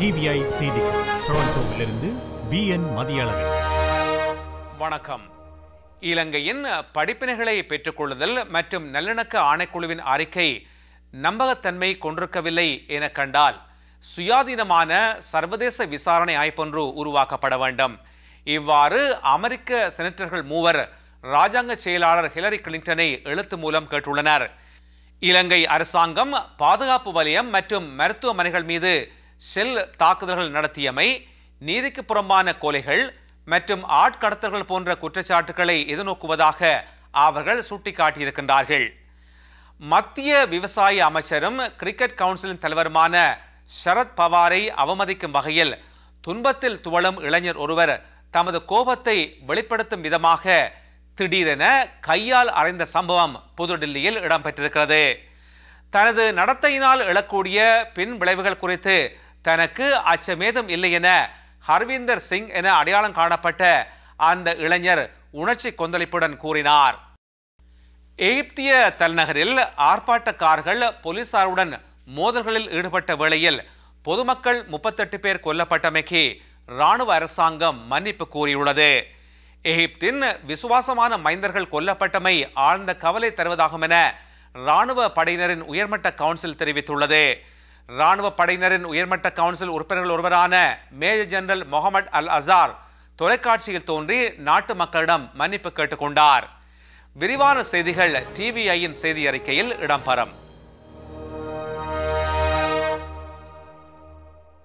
TVI செய்தி டொரண்டோவிலிருந்து என் வணக்கம் இலங்கையின் படிப்பினைகளை பெற்றுக்கொள்ளுதல் மற்றும் நல்லிணக்க ஆணைக்குழுவின் அறிக்கை நம்பகத்தன்மை கொண்டிருக்கவில்லை என கண்டால் சுயாதீனமான சர்வதேச விசாரணை ஆய்ப்பொன்று உருவாக்கப்பட வேண்டும் இவ்வாறு அமெரிக்க செனட்டர்கள் மூவர் ராஜாங்க செயலாளர் ஹிலரி கிளின்டனை எழுத்து மூலம் கேட்டுள்ளனர் இலங்கை அரசாங்கம் பாதுகாப்பு வலயம் மற்றும் மருத்துவமனைகள் மீது செல் தாக்குதல்கள் நடத்தியமை நீதிக்கு புறம்பான கொலைகள் மற்றும் ஆட்கடத்தல்கள் போன்ற குற்றச்சாட்டுகளை எதிர்நோக்குவதாக அவர்கள் சுட்டிக்காட்டியிருக்கின்றார்கள் மத்திய விவசாய அமைச்சரும் கிரிக்கெட் கவுன்சிலின் தலைவருமான சரத் பவாரை அவமதிக்கும் வகையில் துன்பத்தில் துவளும் இளைஞர் ஒருவர் தமது கோபத்தை வெளிப்படுத்தும் விதமாக திடீரென கையால் அறைந்த சம்பவம் புதுடில்லியில் இடம்பெற்றிருக்கிறது தனது நடத்தையினால் எழக்கூடிய பின் விளைவுகள் குறித்து தனக்கு அச்சமேதும் இல்லை என ஹர்விந்தர் சிங் என அடையாளம் காணப்பட்ட அந்த இளைஞர் உணர்ச்சி கொந்தளிப்புடன் கூறினார் எகிப்திய தலைநகரில் ஆர்ப்பாட்டக்காரர்கள் போலீசாருடன் மோதல்களில் ஈடுபட்ட வேளையில் பொதுமக்கள் முப்பத்தெட்டு பேர் கொல்லப்பட்டமைக்கு இராணுவ அரசாங்கம் மன்னிப்பு கூறியுள்ளது எகிப்தின் விசுவாசமான மைந்தர்கள் கொல்லப்பட்டமை ஆழ்ந்த கவலை தருவதாகும் என இராணுவ படையினரின் உயர்மட்ட கவுன்சில் தெரிவித்துள்ளது இராணுவ படையினரின் உயர்மட்ட கவுன்சில் உறுப்பினர்கள் ஒருவரான major general Muhammad Al Azhar தொலைக்காட்சியில் தோன்றி நாட்டு மக்களிடம் மன்னிப்பு கேட்டுக்கொண்டார் விரிவான செய்திகள் டிவிஐயின் செய்தி அறிக்கையில் இடம்பெறும்